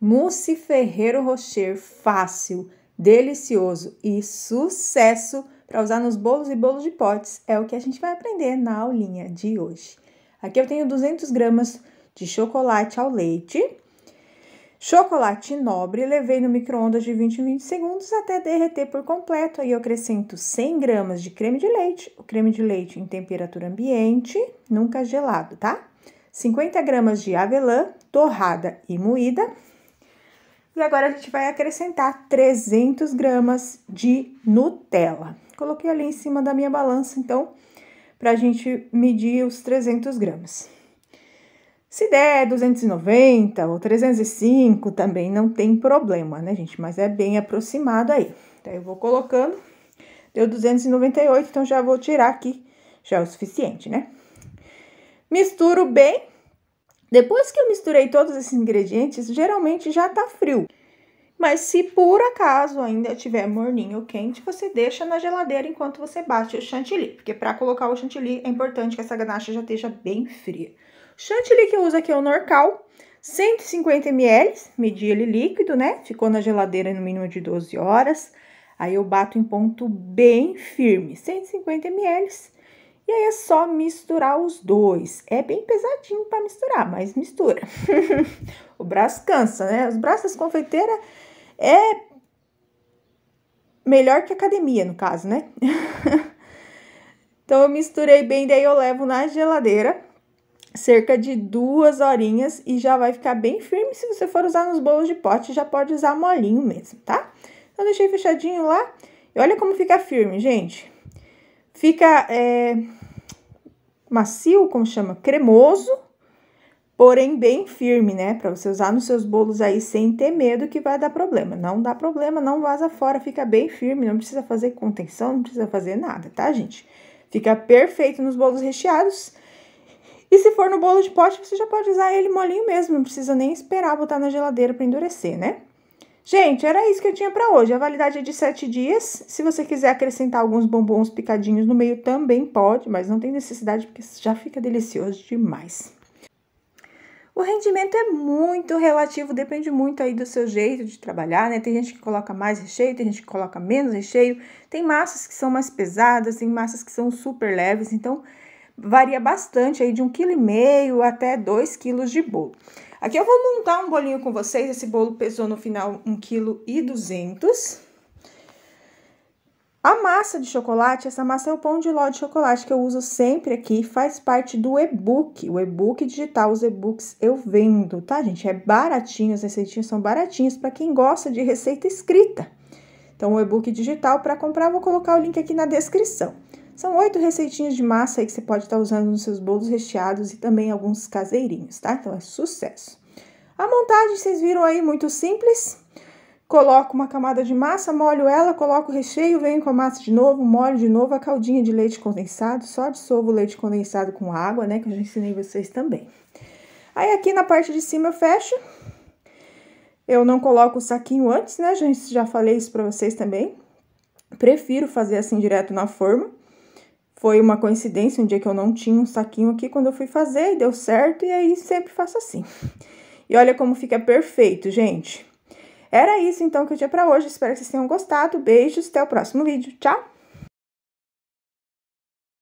Mousse Ferreiro Rocher, fácil, delicioso e sucesso para usar nos bolos e bolos de potes. É o que a gente vai aprender na aulinha de hoje. Aqui eu tenho 200 gramas de chocolate ao leite. Chocolate nobre, levei no micro-ondas de 20 em 20 segundos até derreter por completo. Aí eu acrescento 100 gramas de creme de leite, o creme de leite em temperatura ambiente, nunca gelado, tá? 50 gramas de avelã torrada e moída, e agora a gente vai acrescentar 300 gramas de Nutella. Coloquei ali em cima da minha balança, então, para a gente medir os 300 gramas. Se der 290 ou 305 também não tem problema, né, gente? Mas é bem aproximado aí. Então, eu vou colocando, deu 298, então já vou tirar aqui, já é o suficiente, né? Misturo bem depois que eu misturei todos esses ingredientes, geralmente já tá frio. Mas se por acaso ainda tiver morninho ou quente, você deixa na geladeira enquanto você bate o chantilly, porque para colocar o chantilly é importante que essa ganache já esteja bem fria. O chantilly que eu uso aqui é o Norcal, 150 ml, medi ele líquido, né? Ficou na geladeira no mínimo de 12 horas. Aí eu bato em ponto bem firme, 150 ml. E aí é só misturar os dois. É bem pesadinho para misturar, mas mistura. o braço cansa, né? Os braços das confeiteira é melhor que academia, no caso, né? então eu misturei bem, daí eu levo na geladeira cerca de duas horinhas e já vai ficar bem firme. Se você for usar nos bolos de pote, já pode usar molinho mesmo, tá? Eu então, deixei fechadinho lá. E olha como fica firme, gente. Fica é, macio, como chama? Cremoso, porém bem firme, né? Para você usar nos seus bolos aí sem ter medo que vai dar problema. Não dá problema, não vaza fora, fica bem firme, não precisa fazer contenção, não precisa fazer nada, tá, gente? Fica perfeito nos bolos recheados. E se for no bolo de pote, você já pode usar ele molinho mesmo, não precisa nem esperar botar na geladeira para endurecer, né? Gente, era isso que eu tinha para hoje. A validade é de 7 dias. Se você quiser acrescentar alguns bombons picadinhos no meio, também pode, mas não tem necessidade porque já fica delicioso demais. O rendimento é muito relativo, depende muito aí do seu jeito de trabalhar, né? Tem gente que coloca mais recheio, tem gente que coloca menos recheio, tem massas que são mais pesadas, tem massas que são super leves, então varia bastante aí de 1,5 kg até 2 kg de bolo. Aqui eu vou montar um bolinho com vocês, esse bolo pesou no final 1,2 kg. A massa de chocolate, essa massa é o pão de ló de chocolate que eu uso sempre aqui, faz parte do e-book, o e-book digital, os e-books eu vendo, tá, gente? É baratinho, as receitinhas são baratinhas para quem gosta de receita escrita. Então, o e-book digital, para comprar, vou colocar o link aqui na descrição. São oito receitinhas de massa aí que você pode estar tá usando nos seus bolos recheados e também alguns caseirinhos, tá? Então é sucesso. A montagem, vocês viram aí, muito simples. Coloco uma camada de massa, molho ela, coloco o recheio, venho com a massa de novo, molho de novo a caldinha de leite condensado, só dissolvo o leite condensado com água, né, que eu já ensinei vocês também. Aí aqui na parte de cima eu fecho. Eu não coloco o saquinho antes, né, Já Já falei isso para vocês também. Prefiro fazer assim direto na forma. Foi uma coincidência, um dia que eu não tinha um saquinho aqui, quando eu fui fazer, e deu certo, e aí sempre faço assim. E olha como fica perfeito, gente. Era isso então que eu tinha para hoje, espero que vocês tenham gostado. Beijos, até o próximo vídeo. Tchau!